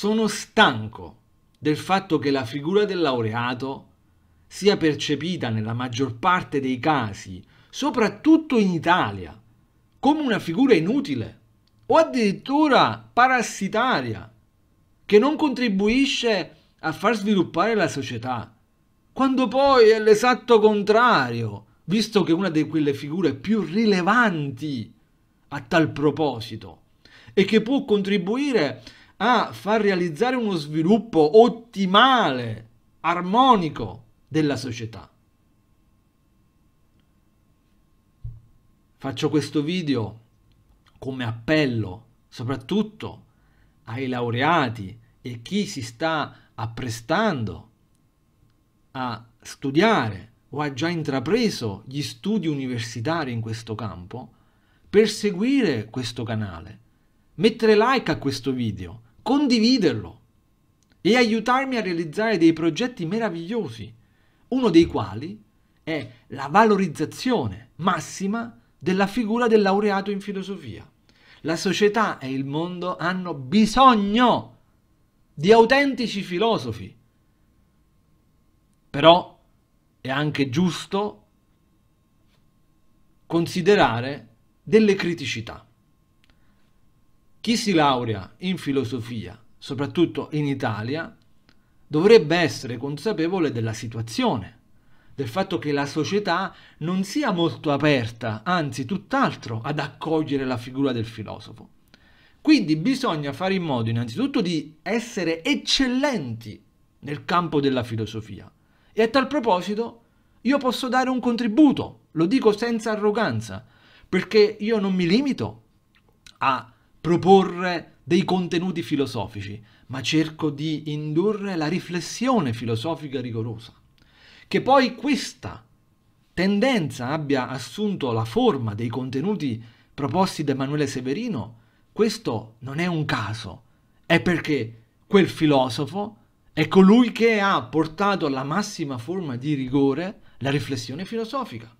sono stanco del fatto che la figura del laureato sia percepita nella maggior parte dei casi, soprattutto in Italia, come una figura inutile o addirittura parassitaria, che non contribuisce a far sviluppare la società, quando poi è l'esatto contrario, visto che è una di quelle figure più rilevanti a tal proposito e che può contribuire a far realizzare uno sviluppo ottimale, armonico della società. Faccio questo video come appello soprattutto ai laureati e chi si sta apprestando a studiare o ha già intrapreso gli studi universitari in questo campo, per seguire questo canale, mettere like a questo video, condividerlo e aiutarmi a realizzare dei progetti meravigliosi, uno dei quali è la valorizzazione massima della figura del laureato in filosofia. La società e il mondo hanno bisogno di autentici filosofi. Però è anche giusto considerare delle criticità. Chi si laurea in filosofia, soprattutto in Italia, dovrebbe essere consapevole della situazione, del fatto che la società non sia molto aperta, anzi tutt'altro, ad accogliere la figura del filosofo. Quindi bisogna fare in modo innanzitutto di essere eccellenti nel campo della filosofia. E a tal proposito io posso dare un contributo, lo dico senza arroganza, perché io non mi limito a proporre dei contenuti filosofici, ma cerco di indurre la riflessione filosofica rigorosa. Che poi questa tendenza abbia assunto la forma dei contenuti proposti da Emanuele Severino, questo non è un caso, è perché quel filosofo è colui che ha portato alla massima forma di rigore la riflessione filosofica.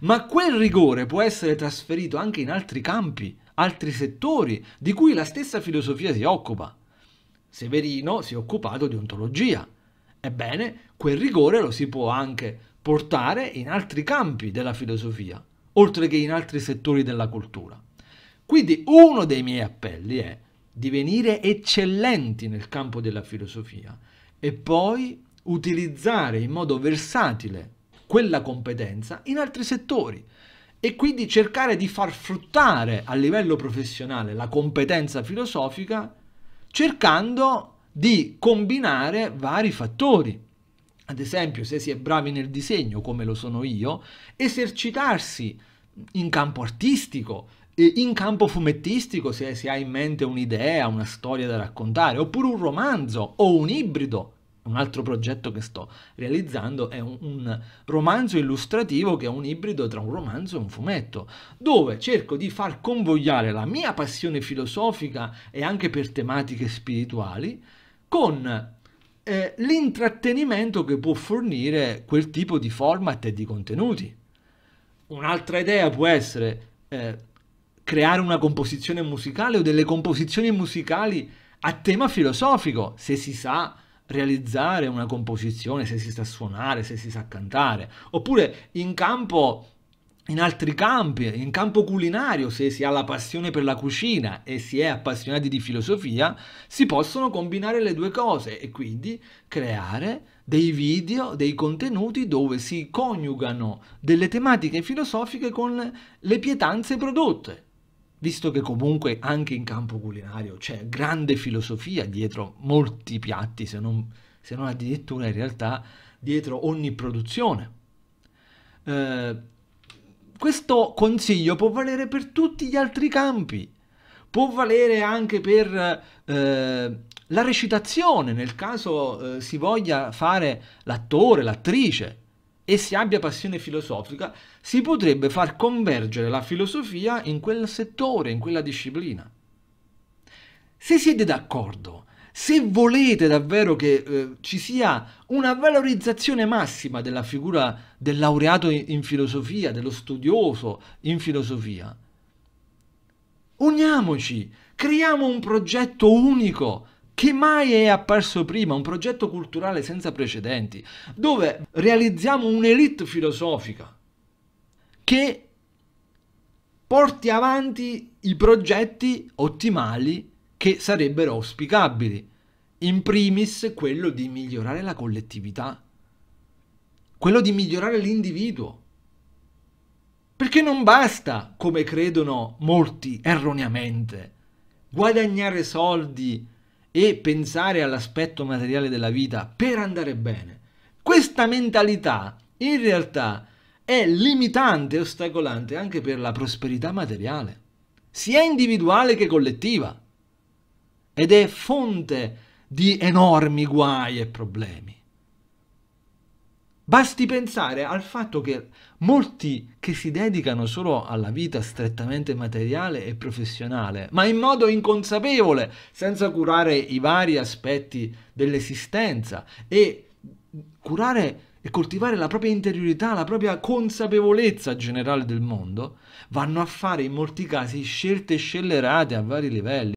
Ma quel rigore può essere trasferito anche in altri campi altri settori di cui la stessa filosofia si occupa. Severino si è occupato di ontologia. Ebbene, quel rigore lo si può anche portare in altri campi della filosofia, oltre che in altri settori della cultura. Quindi uno dei miei appelli è divenire eccellenti nel campo della filosofia e poi utilizzare in modo versatile quella competenza in altri settori e quindi cercare di far fruttare a livello professionale la competenza filosofica cercando di combinare vari fattori. Ad esempio, se si è bravi nel disegno, come lo sono io, esercitarsi in campo artistico, in campo fumettistico, se si ha in mente un'idea, una storia da raccontare, oppure un romanzo o un ibrido un altro progetto che sto realizzando è un, un, romanzo illustrativo che è un ibrido tra un romanzo e un fumetto, dove cerco di far convogliare la mia passione filosofica e anche per tematiche spirituali con eh, l'intrattenimento che può fornire quel tipo di format e di contenuti. Un'altra idea può essere eh, creare una composizione musicale o delle composizioni musicali a tema filosofico, se si sa realizzare una composizione, se si sa suonare, se si sa cantare, oppure in campo in altri campi, in campo culinario, se si ha la passione per la cucina e si è appassionati di filosofia, si possono combinare le due cose e quindi creare dei video, dei contenuti dove si coniugano delle tematiche filosofiche con le pietanze prodotte visto che comunque anche in campo culinario c'è grande filosofia dietro molti piatti, se non, se non addirittura in realtà dietro ogni produzione. Eh, questo consiglio può valere per tutti gli altri campi, può valere anche per eh, la recitazione, nel caso eh, si voglia fare l'attore, l'attrice, e si abbia passione filosofica, si potrebbe far convergere la filosofia in quel settore, in quella disciplina. Se siete d'accordo, se volete davvero che eh, ci sia una valorizzazione massima della figura del laureato in filosofia, dello studioso in filosofia, uniamoci, creiamo un progetto unico che mai è apparso prima, un progetto culturale senza precedenti, dove realizziamo un'elite filosofica che porti avanti i progetti ottimali che sarebbero auspicabili, in primis quello di migliorare la collettività, quello di migliorare l'individuo. Perché non basta, come credono molti erroneamente, guadagnare soldi e pensare all'aspetto materiale della vita per andare bene. Questa mentalità in realtà è limitante e ostacolante anche per la prosperità materiale, sia individuale che collettiva, ed è fonte di enormi guai e problemi. Basti pensare al fatto che molti che si dedicano solo alla vita strettamente materiale e professionale, ma in modo inconsapevole, senza curare i vari aspetti dell'esistenza e curare e coltivare la propria interiorità, la propria consapevolezza generale del mondo, vanno a fare in molti casi scelte scellerate a vari livelli.